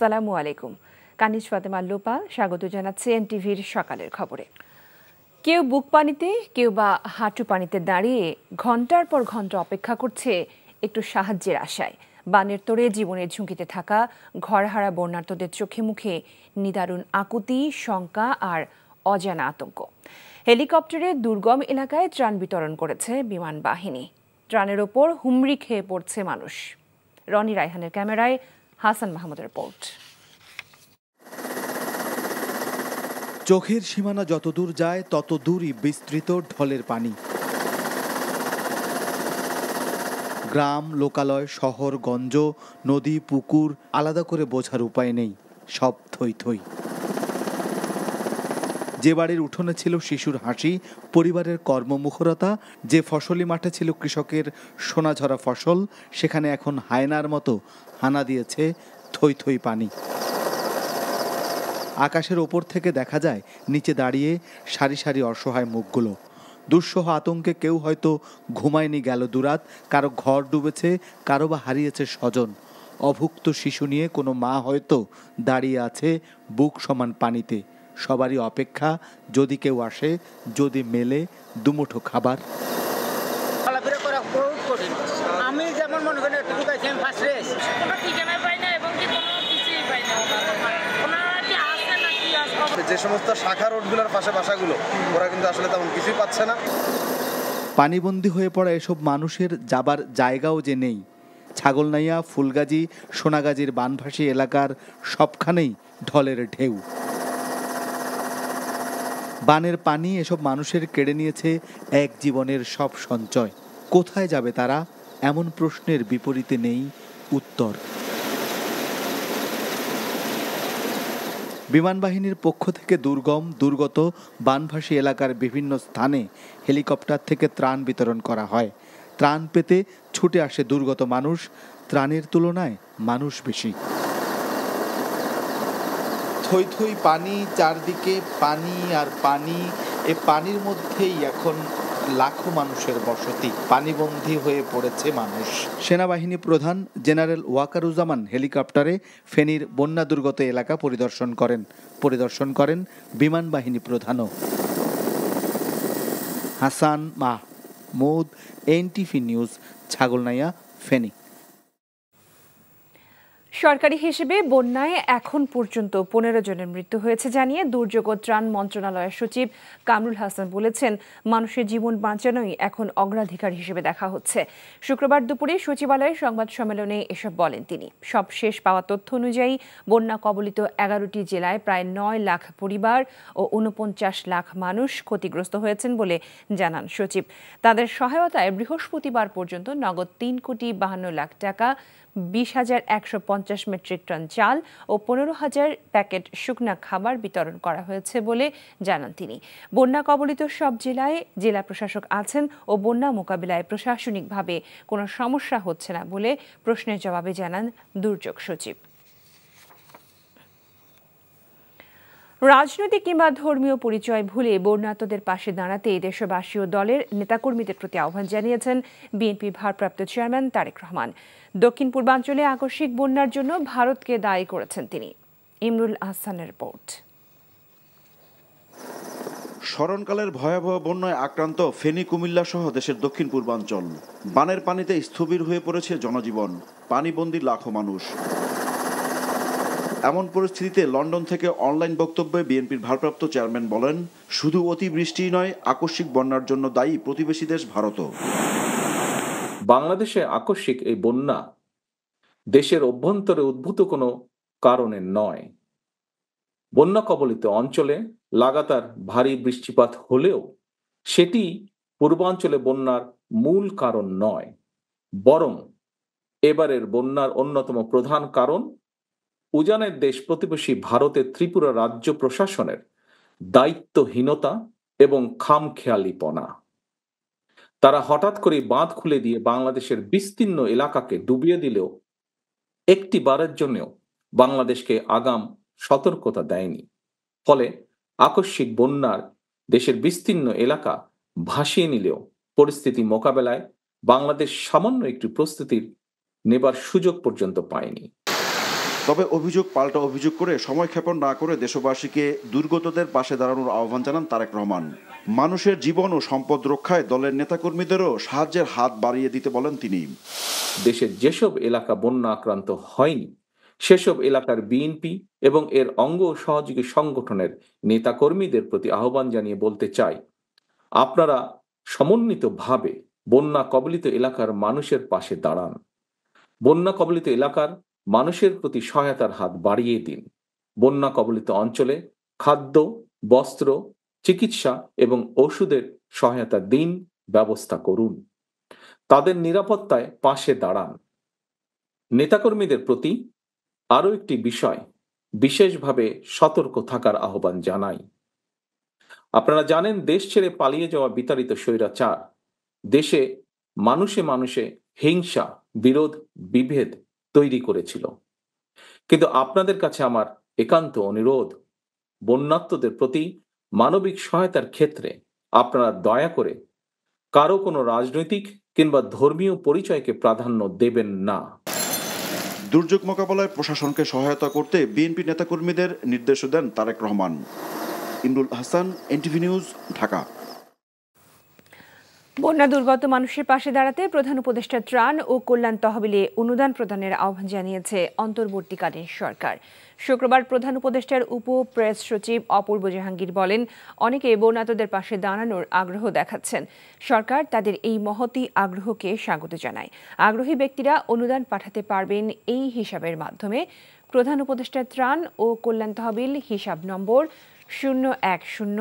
আসসালামু আলাইকুম কানিজ ফাতেমা লোপা স্বাগত জানাচ্ছি এনটিভির সকালের খবরে কেউ বুক পানিতে কেউ বা হাঁটু পানিতে দাঁড়িয়ে ঘন্টার পর ঘন্টা অপেক্ষা করছে একটু সাহায্যের আশায় বানের তোড়ে জীবনের ঝুঁকিতে থাকা ঘরহারা বন্যার্থদের চোখে মুখে নিদারুণ আকুতি শঙ্কা আর অজানা আতঙ্ক হেলিকপ্টারে দুর্গম এলাকায় ত্রাণ বিতরণ করেছে বিমান বাহিনী ত্রাণের ওপর হুমড়ি খেয়ে পড়ছে মানুষ রনি রায়হানের ক্যামেরায় হাসান মাহমুদের রিপোর্ট চোখের সীমানা যত দূর যায় তত দূরই বিস্তৃত ঢলের পানি গ্রাম লোকালয় শহর গঞ্জ নদী পুকুর আলাদা করে বোঝার উপায় নেই সব থই থই যে বাড়ির উঠোনে ছিল শিশুর হাসি পরিবারের কর্মমুখরতা যে ফসলি মাঠে ছিল কৃষকের সোনাঝরা ফসল সেখানে এখন হায়নার মতো হানা দিয়েছে থই থই পানি আকাশের ওপর থেকে দেখা যায় নিচে দাঁড়িয়ে সারি সারি অসহায় মুখগুলো দুঃসহ আতঙ্কে কেউ হয়তো ঘুমায়নি গেল দুরাত কারো ঘর ডুবেছে কারো বা হারিয়েছে স্বজন অভুক্ত শিশু নিয়ে কোনো মা হয়তো দাঁড়িয়ে আছে বুক সমান পানিতে সবারই অপেক্ষা যদি কেউ আসে যদি মেলে দুমুঠো খাবার যে সমস্ত শাখা রোডগুলোর পাশে বাসাগুলো ওরা কিন্তু আসলে তেমন কিছুই পাচ্ছে না পানিবন্দী হয়ে পড়া এসব মানুষের যাবার জায়গাও যে নেই ছাগলনাইয়া ফুলগাজী সোনাগাজীর বানভাসী এলাকার সবখানেই ঢলের ঢেউ বানের পানি এসব মানুষের কেড়ে নিয়েছে এক জীবনের সব সঞ্চয় কোথায় যাবে তারা এমন প্রশ্নের বিপরীতে নেই উত্তর বিমানবাহিনীর পক্ষ থেকে দুর্গম দুর্গত বানভাসী এলাকার বিভিন্ন স্থানে হেলিকপ্টার থেকে ত্রাণ বিতরণ করা হয় ত্রাণ পেতে ছুটে আসে দুর্গত মানুষ ত্রাণের তুলনায় মানুষ বেশি থই থই পানি চারদিকে পানি আর পানি এ পানির মধ্যেই এখন লাখো মানুষের বসতি পানিবন্দী হয়ে পড়েছে মানুষ সেনাবাহিনী প্রধান জেনারেল ওয়াকারুজামান হেলিকপ্টারে ফেনীর বন্যা দুর্গত এলাকা পরিদর্শন করেন পরিদর্শন করেন বিমান বাহিনী প্রধানও হাসান মাহমুদ এনটিভি নিউজ ছাগলনাইয়া ফেনী সরকারি হিসেবে বন্যায় এখন পর্যন্ত পনেরো জনের মৃত্যু হয়েছে জানিয়ে দুর্যোগ ও ত্রাণ মন্ত্রণালয়ের সচিব কামরুল হাসান বলেছেন মানুষের জীবন বাঁচানোই এখন অগ্রাধিকার হিসেবে দেখা হচ্ছে শুক্রবার দুপুরে সচিবালয়ের সংবাদ সম্মেলনে এসব বলেন তিনি সব শেষ পাওয়া তথ্য অনুযায়ী বন্যা কবলিত এগারোটি জেলায় প্রায় নয় লাখ পরিবার ও উনপঞ্চাশ লাখ মানুষ ক্ষতিগ্রস্ত হয়েছেন বলে জানান সচিব তাদের সহায়তায় বৃহস্পতিবার পর্যন্ত নগদ তিন কোটি বাহান্ন লাখ টাকা বিশ হাজার একশো পঞ্চাশ পঞ্চাশ মেট্রিক টন চাল ও পনেরো হাজার প্যাকেট শুকনা খাবার বিতরণ করা হয়েছে বলে জানান তিনি বন্যা কবলিত সব জেলায় জেলা প্রশাসক আছেন ও বন্যা মোকাবিলায় প্রশাসনিকভাবে কোনো সমস্যা হচ্ছে না বলে প্রশ্নের জবাবে জানান দুর্যোগ সচিব রাজনৈতিক কিংবা ধর্মীয় পরিচয় ভুলে বর্ণাত্মদের পাশে দাঁড়াতে দেশবাসী ও দলের নেতাকর্মীদের প্রতি আহ্বান জানিয়েছেন বিএনপি ভারপ্রাপ্ত চেয়ারম্যান তারেক রহমান দক্ষিণ পূর্বাঞ্চলে আকস্মিক বন্যার জন্য ভারতকে দায়ী করেছেন তিনি ইমরুল আহসানের রিপোর্ট স্মরণকালের ভয়াবহ বন্যায় আক্রান্ত ফেনী কুমিল্লা সহ দেশের দক্ষিণ পূর্বাঞ্চল বানের পানিতে স্থবির হয়ে পড়েছে জনজীবন পানিবন্দী লাখো মানুষ এমন পরিস্থিতিতে লন্ডন থেকে অনলাইন বক্তব্যে বিএনপির ভারপ্রাপ্ত চেয়ারম্যান বলেন শুধু অতিবৃষ্টি নয় আকস্মিক বন্যার জন্য দায়ী প্রতিবেশী দেশ ভারতও বাংলাদেশে আকস্মিক এই বন্যা দেশের অভ্যন্তরে উদ্ভূত কোনো কারণে নয় বন্যা কবলিত অঞ্চলে লাগাতার ভারী বৃষ্টিপাত হলেও সেটি পূর্বাঞ্চলে বন্যার মূল কারণ নয় বরং এবারের বন্যার অন্যতম প্রধান কারণ উজানের দেশ প্রতিবেশী ভারতের ত্রিপুরা রাজ্য প্রশাসনের দায়িত্বহীনতা এবং খামখেয়ালিপনা তারা হঠাৎ করে বাঁধ খুলে দিয়ে বাংলাদেশের বিস্তীর্ণ এলাকাকে ডুবিয়ে দিলেও একটি বারের জন্যও বাংলাদেশকে আগাম সতর্কতা দেয়নি ফলে আকস্মিক বন্যার দেশের বিস্তীর্ণ এলাকা ভাসিয়ে নিলেও পরিস্থিতি মোকাবেলায় বাংলাদেশ সামান্য একটি প্রস্তুতির নেবার সুযোগ পর্যন্ত পায়নি তবে অভিযোগ পাল্টা অভিযোগ করে সময় ক্ষেপণ না করে দেশবাসীকে দুর্গতদের পাশে দাঁড়ানোর আহ্বান জানান তারেক রহমান মানুষের জীবন ও সম্পদ রক্ষায় দলের নেতাকর্মীদেরও সাহায্যের হাত বাড়িয়ে দিতে বলেন তিনি দেশের যেসব এলাকা বন্যা আক্রান্ত হয়নি সেসব এলাকার বিএনপি এবং এর অঙ্গ সহযোগী সংগঠনের নেতাকর্মীদের প্রতি আহ্বান জানিয়ে বলতে চাই আপনারা সমন্বিতভাবে বন্যা কবলিত এলাকার মানুষের পাশে দাঁড়ান বন্যা কবলিত এলাকার মানুষের প্রতি সহায়তার হাত বাড়িয়ে দিন বন্যা কবলিত অঞ্চলে খাদ্য বস্ত্র চিকিৎসা এবং ওষুধের সহায়তা দিন ব্যবস্থা করুন তাদের নিরাপত্তায় পাশে দাঁড়ান নেতাকর্মীদের প্রতি আরও একটি বিষয় বিশেষভাবে সতর্ক থাকার আহ্বান জানাই আপনারা জানেন দেশ ছেড়ে পালিয়ে যাওয়া বিতাড়িত স্বৈরাচার দেশে মানুষে মানুষে হিংসা বিরোধ বিভেদ তৈরি করেছিল কিন্তু আপনাদের কাছে আমার একান্ত অনুরোধ বন্যাত্মদের প্রতি মানবিক সহায়তার ক্ষেত্রে আপনারা দয়া করে কারো কোনো রাজনৈতিক কিংবা ধর্মীয় পরিচয়কে প্রাধান্য দেবেন না দুর্যোগ মোকাবেলায় প্রশাসনকে সহায়তা করতে বিএনপি নেতাকর্মীদের নির্দেশ দেন তারেক রহমান ইমরুল হাসান এনটিভি নিউজ ঢাকা বন্যা দুর্গত মানুষের পাশে দাঁড়াতে প্রধান উপদেষ্টা ত্রাণ ও কল্যাণ তহবিলে অনুদান প্রদানের আহ্বান জানিয়েছে অন্তর্বর্তীকালীন সরকার শুক্রবার প্রধান উপদেষ্টার উপ প্রেস সচিব অপূর্ব জাহাঙ্গীর বলেন অনেকে বন্যাতদের পাশে দাঁড়ানোর আগ্রহ দেখাচ্ছেন সরকার তাদের এই মহতি আগ্রহকে স্বাগত জানায় আগ্রহী ব্যক্তিরা অনুদান পাঠাতে পারবেন এই হিসাবের মাধ্যমে প্রধান উপদেষ্টা ত্রাণ ও কল্যাণ তহবিল হিসাব নম্বর শূন্য এক শূন্য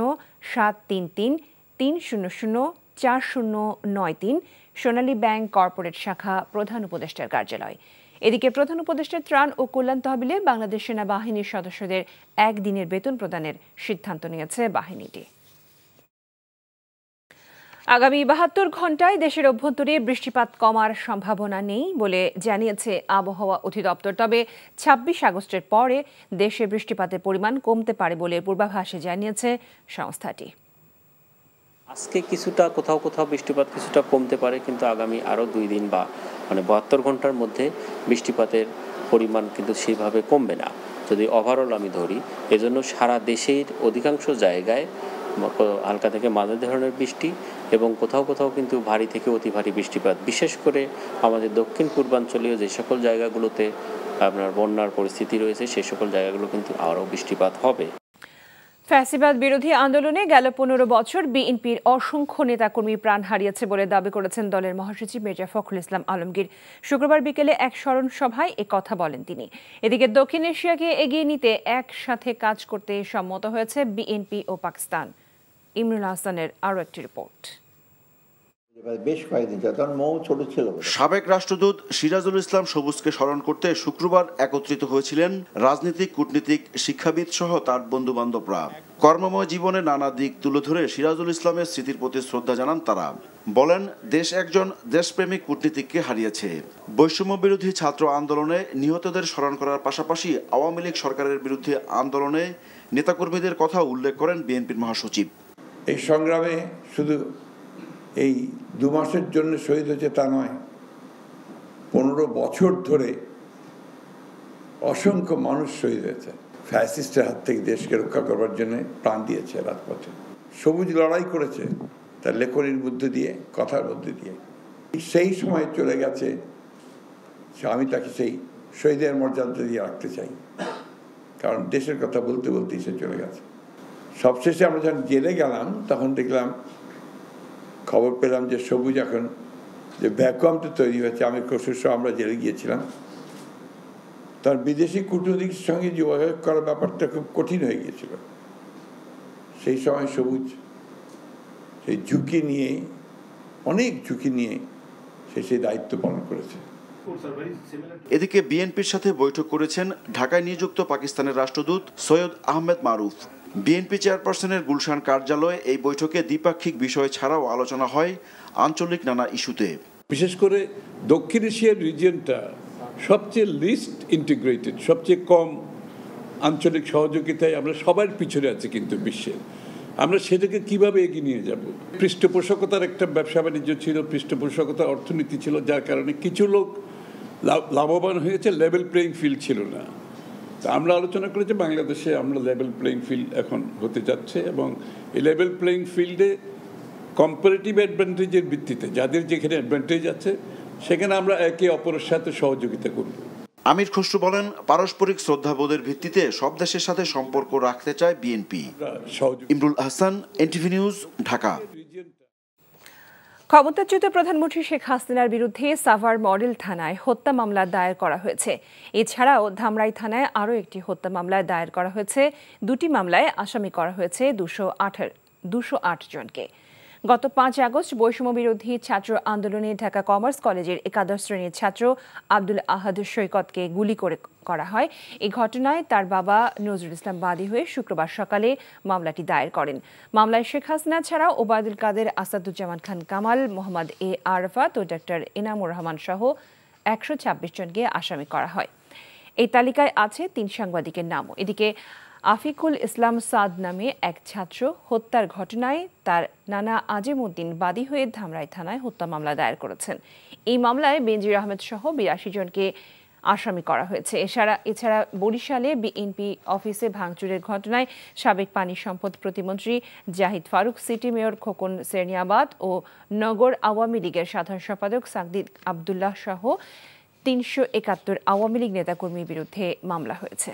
সাত তিন তিন তিন শূন্য শূন্য চার শূন্য নয় তিন সোনালী ব্যাংক কর্পোরেট শাখা প্রধান উপদেষ্টার কার্যালয় এদিকে প্রধান উপদেষ্টা ত্রাণ ও কল্যাণ তহবিলে বাংলাদেশ সেনাবাহিনীর সদস্যদের একদিনের বেতন প্রদানের সিদ্ধান্ত নিয়েছে বাহিনীটি আগামী বাহাত্তর ঘন্টায় দেশের অভ্যন্তরে বৃষ্টিপাত কমার সম্ভাবনা নেই বলে জানিয়েছে আবহাওয়া অধিদপ্তর তবে ছাব্বিশ আগস্টের পরে দেশে বৃষ্টিপাতের পরিমাণ কমতে পারে বলে পূর্বাভাসে জানিয়েছে সংস্থাটি আজকে কিছুটা কোথাও কোথাও বৃষ্টিপাত কিছুটা কমতে পারে কিন্তু আগামী আরও দুই দিন বা মানে বাহাত্তর ঘন্টার মধ্যে বৃষ্টিপাতের পরিমাণ কিন্তু সেইভাবে কমবে না যদি ওভারঅল আমি ধরি এজন্য সারা দেশের অধিকাংশ জায়গায় হালকা থেকে মাঝে ধরনের বৃষ্টি এবং কোথাও কোথাও কিন্তু ভারী থেকে অতি ভারী বৃষ্টিপাত বিশেষ করে আমাদের দক্ষিণ পূর্বাঞ্চলীয় যে সকল জায়গাগুলোতে আপনার বন্যার পরিস্থিতি রয়েছে সেই সকল জায়গাগুলো কিন্তু আরও বৃষ্টিপাত হবে ফ্যাসিবাদ বিরোধী আন্দোলনে গেল পনেরো বছর বিএনপির অসংখ্য নেতাকর্মী প্রাণ হারিয়েছে বলে দাবি করেছেন দলের মহাসচিব মির্জা ফখরুল ইসলাম আলমগীর শুক্রবার বিকেলে এক স্মরণ সভায় কথা বলেন তিনি এদিকে দক্ষিণ এশিয়াকে এগিয়ে নিতে একসাথে কাজ করতে সম্মত হয়েছে বিএনপি ও পাকিস্তান ইমরুল হাসানের আরও একটি রিপোর্ট সাবেক রাষ্ট্রদূত সিরাজুল ইসলাম সবুজকে স্মরণ করতে শুক্রবার একত্রিত হয়েছিলেন রাজনীতিক কূটনীতিক শিক্ষাবিদ সহ তার বন্ধু বান্ধবরা কর্মময় জীবনে নানা দিক তুলে ধরে সিরাজুল ইসলামের স্মৃতির প্রতি শ্রদ্ধা জানান তারা বলেন দেশ একজন দেশপ্রেমিক কূটনীতিককে হারিয়েছে বৈষম্য বিরোধী ছাত্র আন্দোলনে নিহতদের স্মরণ করার পাশাপাশি আওয়ামী লীগ সরকারের বিরুদ্ধে আন্দোলনে নেতাকর্মীদের কথা উল্লেখ করেন বিএনপির মহাসচিব এই সংগ্রামে শুধু এই দু মাসের জন্য শহীদ হয়েছে তা নয় পনেরো বছর ধরে অসংখ্য মানুষ শহীদ হয়েছে ফ্যাসিস্টের হাত থেকে দেশকে রক্ষা করবার জন্য প্রাণ দিয়েছে রাজপথে সবুজ লড়াই করেছে তার লেখনির মধ্যে দিয়ে কথার মধ্যে দিয়ে সেই সময় চলে গেছে আমি তাকে সেই শহীদের মর্যাদা দিয়ে রাখতে চাই কারণ দেশের কথা বলতে বলতেই সে চলে গেছে সবশেষে আমরা যখন জেলে গেলাম তখন দেখলাম খবর পেলাম যে সবুজ এখন যে ভ্যাকুয়ামটা তৈরি হয়েছে আমি কসুরস আমরা জেলে গিয়েছিলাম তার বিদেশি কূটনীতির সঙ্গে যোগাযোগ করার ব্যাপারটা খুব কঠিন হয়ে গিয়েছিল সেই সময় সবুজ সেই ঝুঁকি নিয়ে অনেক ঝুঁকি নিয়ে সে সেই দায়িত্ব পালন করেছে এদিকে বিএনপির সাথে বৈঠক করেছেন ঢাকায় নিযুক্ত পাকিস্তানের রাষ্ট্রদূত সৈয়দ আহমেদ মারুফ বিএনপি চেয়ারপারসনের গুলশান কার্যালয়ে এই বৈঠকে দ্বিপাক্ষিক বিষয় ছাড়াও আলোচনা হয় আঞ্চলিক নানা ইস্যুতে বিশেষ করে দক্ষিণ এশিয়ার রিজিয়নটা সবচেয়ে লিস্ট ইন্টিগ্রেটেড সবচেয়ে কম আঞ্চলিক সহযোগিতায় আমরা সবার পিছনে আছি কিন্তু বিশ্বের আমরা সেটাকে কিভাবে এগিয়ে নিয়ে যাব পৃষ্ঠপোষকতার একটা ব্যবসা বাণিজ্য ছিল পৃষ্ঠপোষকতার অর্থনীতি ছিল যার কারণে কিছু লোক লাভবান হয়েছে লেভেল প্লেইং ফিল্ড ছিল না তা আমরা আলোচনা করেছি বাংলাদেশে আমরা লেভেল প্লেইং ফিল্ড এখন হতে যাচ্ছে এবং এই লেভেল প্লেইং ফিল্ডে কম্পারেটিভ অ্যাডভান্টেজের ভিত্তিতে যাদের যেখানে অ্যাডভান্টেজ আছে সেখানে আমরা একে অপরের সাথে সহযোগিতা করব আমির খসরু বলেন পারস্পরিক শ্রদ্ধাবোধের ভিত্তিতে সব দেশের সাথে সম্পর্ক রাখতে চায় BNP Imrul Ahsan NTV news Dhaka ক্ষমতাচ্যুত প্রধানমন্ত্রী শেখ হাসিনার বিরুদ্ধে সাভার মডেল থানায় হত্যা মামলা দায়ের করা হয়েছে এছাড়াও ধামরাই থানায় আরও একটি হত্যা মামলা দায়ের করা হয়েছে দুটি মামলায় আসামি করা হয়েছে দুশো আঠার দুশো আট জনকে গত পাঁচ আগস্ট বৈষম্য বিরোধী ছাত্র আন্দোলনে ঢাকা কমার্স কলেজের একাদশ শ্রেণীর ছাত্র আব্দুল আহাদ সৈকতকে গুলি করে করা হয় এই ঘটনায় তার বাবা নজরুল ইসলাম বাদী হয়ে শুক্রবার সকালে মামলাটি দায়ের করেন মামলায় শেখ হাসিনা ছাড়া ওবায়দুল কাদের আসাদুজ্জামান খান কামাল মোহাম্মদ এ আরফাত ও ডাক্তার এনামুর রহমান সহ একশো জনকে আসামি করা হয় এই তালিকায় আছে তিন সাংবাদিকের নামও এদিকে আফিকুল ইসলাম সাদ নামে এক ছাত্র হত্যার ঘটনায় তার নানা আজিম উদ্দিন বাদী হয়ে ধামরাই থানায় হত্যা মামলা দায়ের করেছেন এই মামলায় বেনজির আহমেদ সহ বিরাশি জনকে আসামি করা হয়েছে এছাড়া এছাড়া বরিশালে বিএনপি অফিসে ভাঙচুরের ঘটনায় সাবেক পানি সম্পদ প্রতিমন্ত্রী জাহিদ ফারুক সিটি মেয়র খোকন সেরনিয়াবাদ ও নগর আওয়ামী লীগের সাধারণ সম্পাদক সাকদিদ আবদুল্লাহ সহ তিনশো একাত্তর আওয়ামী লীগ নেতাকর্মীর বিরুদ্ধে মামলা হয়েছে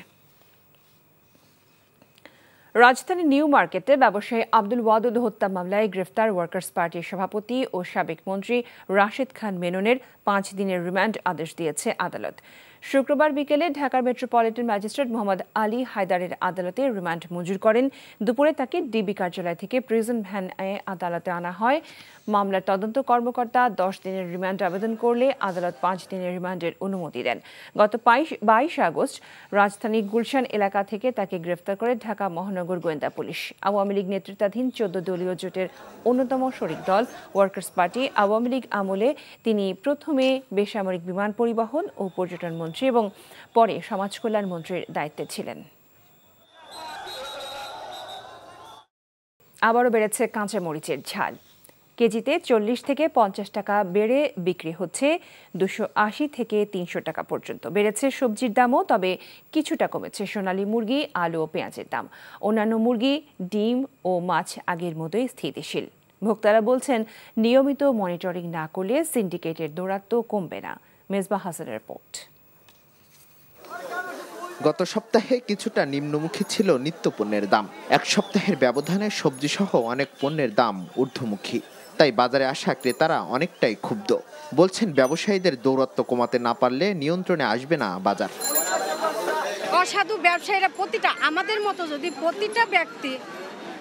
রাজধানীর নিউ মার্কেটে ব্যবসায়ী আব্দুল ওয়াদুদ হত্যা মামলায় গ্রেফতার ওয়ার্কার্স পার্টির সভাপতি ও সাবেক মন্ত্রী রাশেদ খান মেননের পাঁচ দিনের রিমান্ড আদেশ দিয়েছে আদালত শুক্রবার বিকেলে ঢাকার মেট্রোপলিটন ম্যাজিস্ট্রেট মোহাম্মদ আলী হায়দারের আদালতে রিমান্ড মঞ্জুর করেন দুপুরে তাকে ডিবি কার্যালয় থেকে প্রিজন ভ্যান আদালতে আনা হয় মামলার তদন্ত কর্মকর্তা দশ দিনের রিমান্ড আবেদন করলে আদালত পাঁচ দিনের রিমান্ডের অনুমতি দেন গত বাইশ আগস্ট রাজধানী গুলশান এলাকা থেকে তাকে গ্রেফতার করে ঢাকা মহানগর গোয়েন্দা পুলিশ আওয়ামী লীগ নেতৃত্বাধীন চোদ্দ দলীয় জোটের অন্যতম শরিক দল ওয়ার্কার্স পার্টি আওয়ামী লীগ আমলে তিনি প্রথমে বেসামরিক বিমান পরিবহন ও পর্যটন মন্ত্রী মন্ত্রী এবং পরে সমাজ কল্যাণ মন্ত্রীর দায়িত্বে ছিলেন আবারও বেড়েছে কাঁচামরিচের ঝাল কেজিতে চল্লিশ থেকে পঞ্চাশ টাকা বেড়ে বিক্রি হচ্ছে দুশো আশি থেকে তিনশো টাকা পর্যন্ত বেড়েছে সবজির দামও তবে কিছুটা কমেছে সোনালি মুরগি আলু ও পেঁয়াজের দাম অন্যান্য মুরগি ডিম ও মাছ আগের মতোই স্থিতিশীল ভোক্তারা বলছেন নিয়মিত মনিটরিং না করলে সিন্ডিকেটের দৌরাত্ম কমবে না মেজবা হাসানের রিপোর্ট গত সপ্তাহে কিছুটা নিম্নমুখী ছিল নিত্য পণ্যের দাম এক সপ্তাহের ব্যবধানে সবজি সহ অনেক পণ্যের দাম ঊর্ধ্বমুখী তাই বাজারে আসা ক্রেতারা অনেকটাই ক্ষুব্ধ বলছেন ব্যবসায়ীদের দৌরত্ব কমাতে না পারলে নিয়ন্ত্রণে আসবে না বাজার অসাধু ব্যবসায়ীরা প্রতিটা আমাদের মতো যদি প্রতিটা ব্যক্তি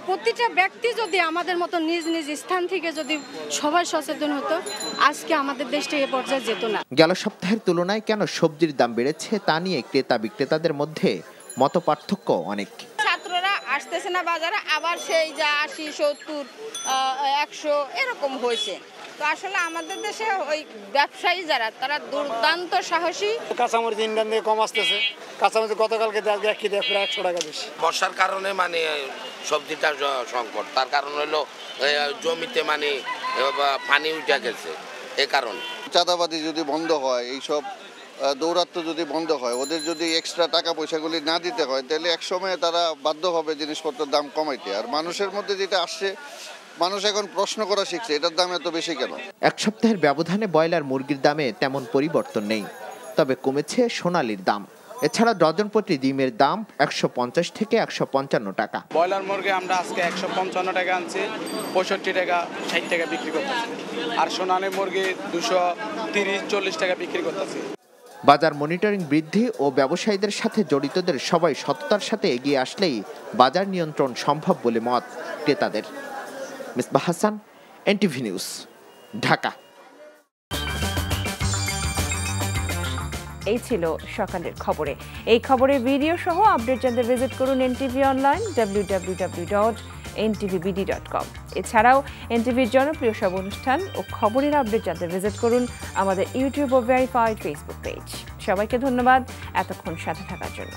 প্রতিটা ব্যক্তি যদি আমাদের মতো নিজ নিজ স্থান থেকে যদি সবাই সচেতন হতো আজকে আমাদের দেশটা এ পর্যায়ে যেত না গেল সপ্তাহের তুলনায় কেন সবজির দাম বেড়েছে তা নিয়ে ক্রেতা বিক্রেতাদের মধ্যে মত পার্থক্য অনেক ছাত্ররা আসতেছে না বাজারে আবার সেই যা আশি সত্তর একশো এরকম হয়েছে তো আসলে আমাদের দেশে ওই ব্যবসায়ী যারা তারা দুর্দান্ত সাহসী কাঁচামরিচ ইন্ডিয়ান দিয়ে কম আসতেছে কাঁচামরিচ গতকালকে আজকে এক কেজি প্রায় একশো টাকা বেশি বর্ষার কারণে মানে সবজিটা সংকট তার কারণ হলো জমিতে মানে পানি উঠে গেছে এ কারণ চাঁদাবাদি যদি বন্ধ হয় এইসব দৌরাত্ম যদি বন্ধ হয় ওদের যদি এক্সট্রা টাকা পয়সাগুলি না দিতে হয় তাহলে এক সময়ে তারা বাধ্য হবে জিনিসপত্রের দাম কমাইতে আর মানুষের মধ্যে যেটা আসছে মানুষ এখন প্রশ্ন করা শিখছে এটার দাম এত বেশি কেন এক সপ্তাহের ব্যবধানে ব্রয়লার মুরগির দামে তেমন পরিবর্তন নেই তবে কমেছে সোনালির দাম এছাড়া ডজন প্রতি ডিমের দাম একশো পঞ্চাশ থেকে একশো পঞ্চান্ন টাকা ব্রয়লার মুরগি আমরা আজকে একশো পঞ্চান্ন টাকা আনছি পঁয়ষট্টি টাকা ষাট টাকা বিক্রি করতেছি আর সোনালি মুরগি দুশো তিরিশ চল্লিশ টাকা বিক্রি করতেছি বাজার মনিটরিং বৃদ্ধি ও ব্যবসায়ীদের সাথে জড়িতদের সবাই সততার সাথে এগিয়ে আসলেই বাজার নিয়ন্ত্রণ সম্ভব বলে মত ক্রেতাদের মিসবা হাসান এনটিভি নিউজ ঢাকা এই ছিল সকালের খবরে এই খবরের ভিডিও সহ আপডেট জানতে ভিজিট করুন NTV online W W W dot dot com এছাড়াও এনটিভির জনপ্রিয় সব অনুষ্ঠান ও খবরের আপডেট জানতে ভিজিট করুন আমাদের ইউটিউব ও ভেরিফাইড ফেসবুক পেজ সবাইকে ধন্যবাদ এতক্ষণ সাথে থাকার জন্য